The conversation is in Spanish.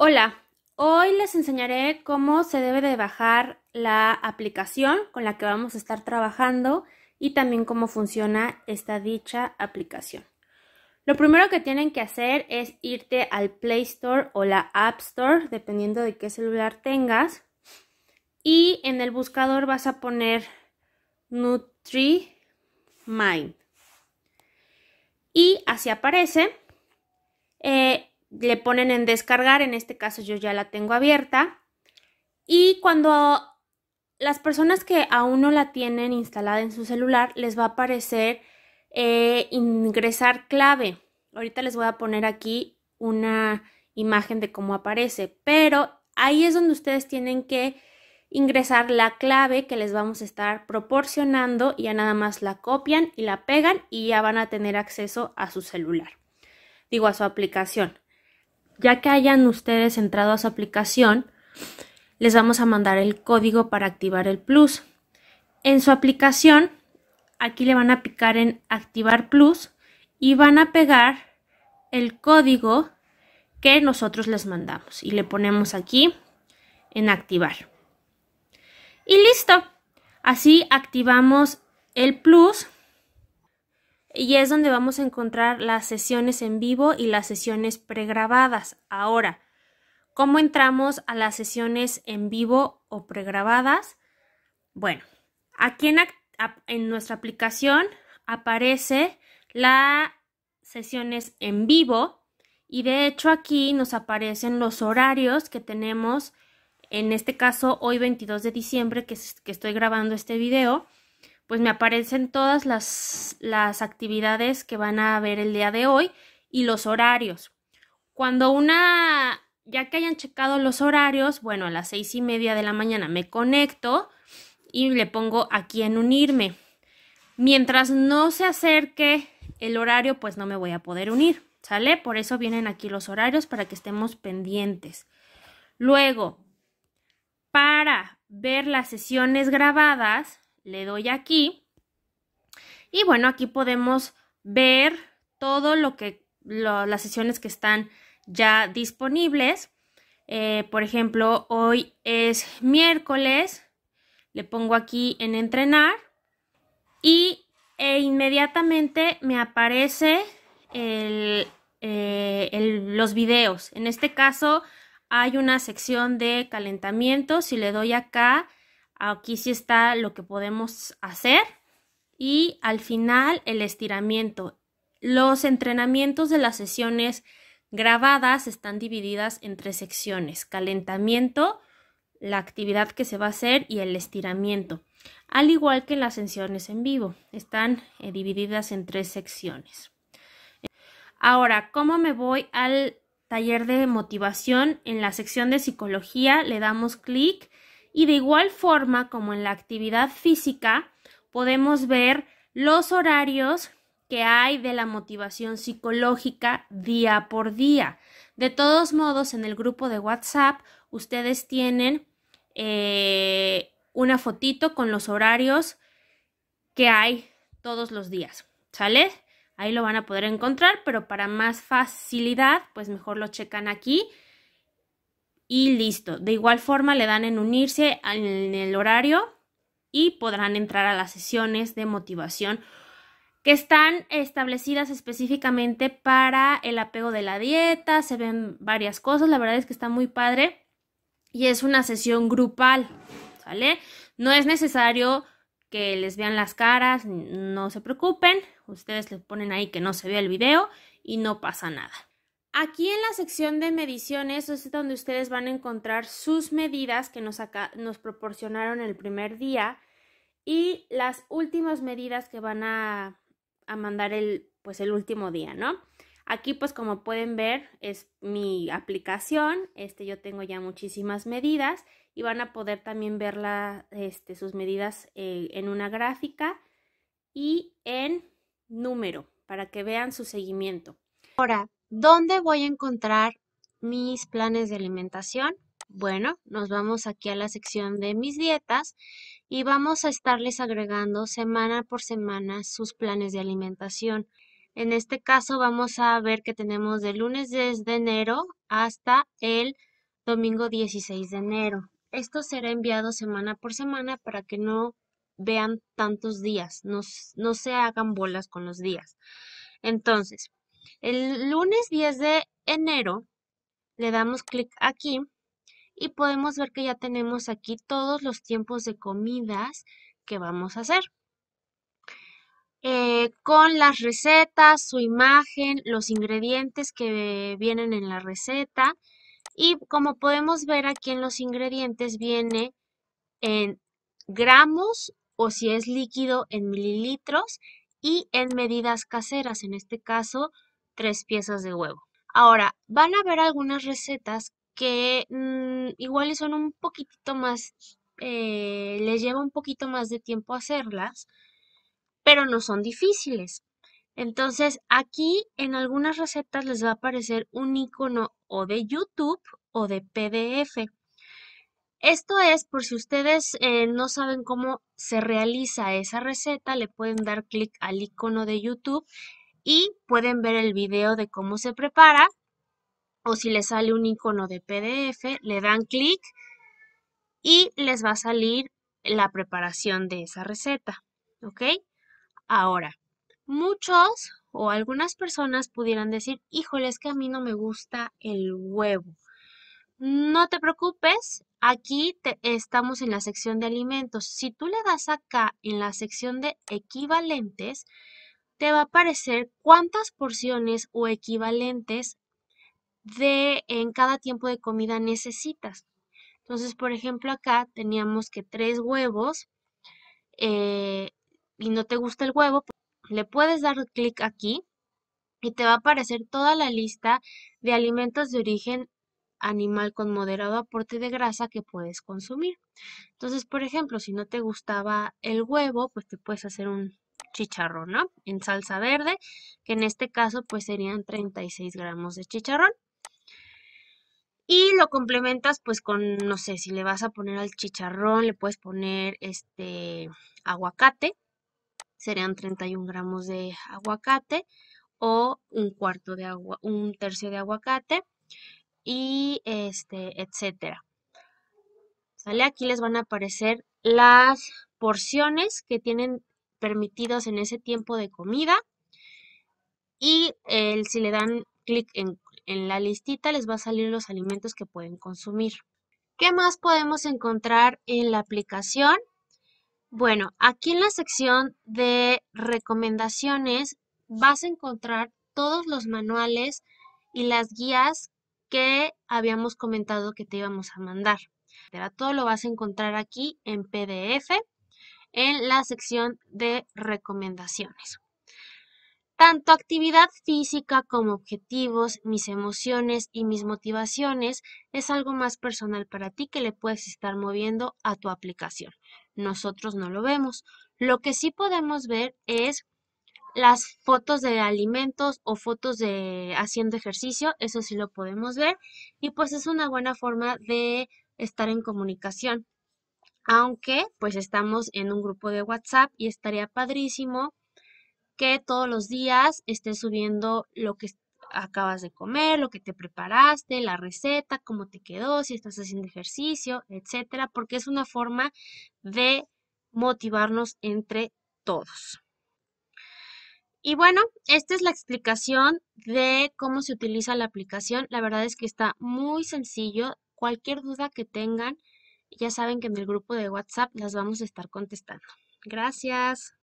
Hola, hoy les enseñaré cómo se debe de bajar la aplicación con la que vamos a estar trabajando y también cómo funciona esta dicha aplicación. Lo primero que tienen que hacer es irte al Play Store o la App Store, dependiendo de qué celular tengas. Y en el buscador vas a poner NutriMind. Y así aparece. Eh, le ponen en descargar, en este caso yo ya la tengo abierta. Y cuando las personas que aún no la tienen instalada en su celular, les va a aparecer eh, ingresar clave. Ahorita les voy a poner aquí una imagen de cómo aparece, pero ahí es donde ustedes tienen que ingresar la clave que les vamos a estar proporcionando y ya nada más la copian y la pegan y ya van a tener acceso a su celular, digo a su aplicación. Ya que hayan ustedes entrado a su aplicación, les vamos a mandar el código para activar el plus. En su aplicación, aquí le van a picar en activar plus y van a pegar el código que nosotros les mandamos y le ponemos aquí en activar. Y listo. Así activamos el plus y es donde vamos a encontrar las sesiones en vivo y las sesiones pregrabadas. Ahora, ¿cómo entramos a las sesiones en vivo o pregrabadas? Bueno, aquí en, nuestra aplicación aparece las sesiones en vivo y de hecho aquí nos aparecen los horarios que tenemos en este caso hoy 22 de diciembre que, que estoy grabando este video pues me aparecen todas las, actividades que van a ver el día de hoy y los horarios. Cuando una, ya que hayan checado los horarios, bueno, a las seis y media de la mañana me conecto y le pongo aquí en unirme. Mientras no se acerque el horario, pues no me voy a poder unir, ¿sale? Por eso vienen aquí los horarios para que estemos pendientes. Luego, para ver las sesiones grabadas, le doy aquí. Y bueno, aquí podemos ver todo lo que las sesiones que están ya disponibles. Eh, por ejemplo, hoy es miércoles. Le pongo aquí en entrenar. Y e inmediatamente me aparece eh, los videos. En este caso hay una sección de calentamiento. Si le doy acá, Aquí sí está lo que podemos hacer. Y al final el estiramiento. Los entrenamientos de las sesiones grabadas están divididas en tres secciones. Calentamiento, la actividad que se va a hacer y el estiramiento. Al igual que en las sesiones en vivo, están eh, divididas en tres secciones. Ahora, ¿cómo me voy al taller de motivación? En la sección de psicología le damos clic y de igual forma, como en la actividad física, podemos ver los horarios que hay de la motivación psicológica día por día. De todos modos, en el grupo de WhatsApp, ustedes tienen eh, una fotito con los horarios que hay todos los días. ¿Sale? Ahí lo van a poder encontrar, pero para más facilidad, pues mejor lo checan aquí y listo. De igual forma le dan en unirse en el horario y podrán entrar a las sesiones de motivación que están establecidas específicamente para el apego de la dieta, se ven varias cosas, la verdad es que está muy padre y es una sesión grupal, ¿sale? No es necesario que les vean las caras, no se preocupen, ustedes les ponen ahí que no se vea el video y no pasa nada. Aquí en la sección de mediciones es donde ustedes van a encontrar sus medidas que nos, nos proporcionaron el primer día y las últimas medidas que van a, mandar el, pues el último día, ¿no? Aquí pues como pueden ver es mi aplicación, este yo tengo ya muchísimas medidas y van a poder también ver este, sus medidas eh, en una gráfica y en número para que vean su seguimiento. Ahora, ¿Dónde voy a encontrar mis planes de alimentación? Bueno, nos vamos aquí a la sección de mis dietas y vamos a estarles agregando semana por semana sus planes de alimentación. En este caso vamos a ver que tenemos de lunes desde enero hasta el domingo 16 de enero. Esto será enviado semana por semana para que no vean tantos días, no, no se hagan bolas con los días. Entonces, el lunes 10 de enero le damos clic aquí y podemos ver que ya tenemos aquí todos los tiempos de comidas que vamos a hacer. Eh, con las recetas, su imagen, los ingredientes que vienen en la receta. Y como podemos ver aquí en los ingredientes viene en gramos o si es líquido en mililitros y en medidas caseras, en este caso tres piezas de huevo. Ahora, van a ver algunas recetas que ...iguales mm, igual son un poquitito más, eh, les lleva un poquito más de tiempo hacerlas, pero no son difíciles. Entonces, aquí en algunas recetas les va a aparecer un icono o de YouTube o de PDF. Esto es por si ustedes eh, no saben cómo se realiza esa receta, le pueden dar clic al icono de YouTube y pueden ver el video de cómo se prepara o si les sale un icono de PDF, le dan clic y les va a salir la preparación de esa receta, ¿ok? Ahora, muchos o algunas personas pudieran decir, híjole, es que a mí no me gusta el huevo. No te preocupes, aquí estamos en la sección de alimentos. Si tú le das acá en la sección de equivalentes, te va a aparecer cuántas porciones o equivalentes de en cada tiempo de comida necesitas. Entonces, por ejemplo, acá teníamos que tres huevos eh, y no te gusta el huevo, pues, le puedes dar clic aquí y te va a aparecer toda la lista de alimentos de origen animal con moderado aporte de grasa que puedes consumir. Entonces, por ejemplo, si no te gustaba el huevo, pues te puedes hacer un chicharrón, ¿no? En salsa verde, que en este caso pues serían 36 gramos de chicharrón. Y lo complementas pues con, no sé, si le vas a poner al chicharrón, le puedes poner este aguacate, serían 31 gramos de aguacate o un cuarto de agua, un tercio de aguacate y este, etcétera. ¿Sale? Aquí les van a aparecer las porciones que tienen permitidos en ese tiempo de comida. Y si le dan clic en, en la listita, les va a salir los alimentos que pueden consumir. ¿Qué más podemos encontrar en la aplicación? Bueno, aquí en la sección de recomendaciones vas a encontrar todos los manuales y las guías que habíamos comentado que te íbamos a mandar. Todo lo vas a encontrar aquí en PDF en la sección de recomendaciones. Tanto actividad física como objetivos, mis emociones y mis motivaciones es algo más personal para ti que le puedes estar moviendo a tu aplicación. Nosotros no lo vemos. Lo que sí podemos ver es las fotos de alimentos o fotos de haciendo ejercicio, eso sí lo podemos ver y pues es una buena forma de estar en comunicación aunque pues estamos en un grupo de WhatsApp y estaría padrísimo que todos los días estés subiendo lo que acabas de comer, lo que te preparaste, la receta, cómo te quedó, si estás haciendo ejercicio, etcétera, porque es una forma de motivarnos entre todos. Y bueno, esta es la explicación de cómo se utiliza la aplicación. La verdad es que está muy sencillo. Cualquier duda que tengan, ya saben que en el grupo de WhatsApp las vamos a estar contestando. Gracias.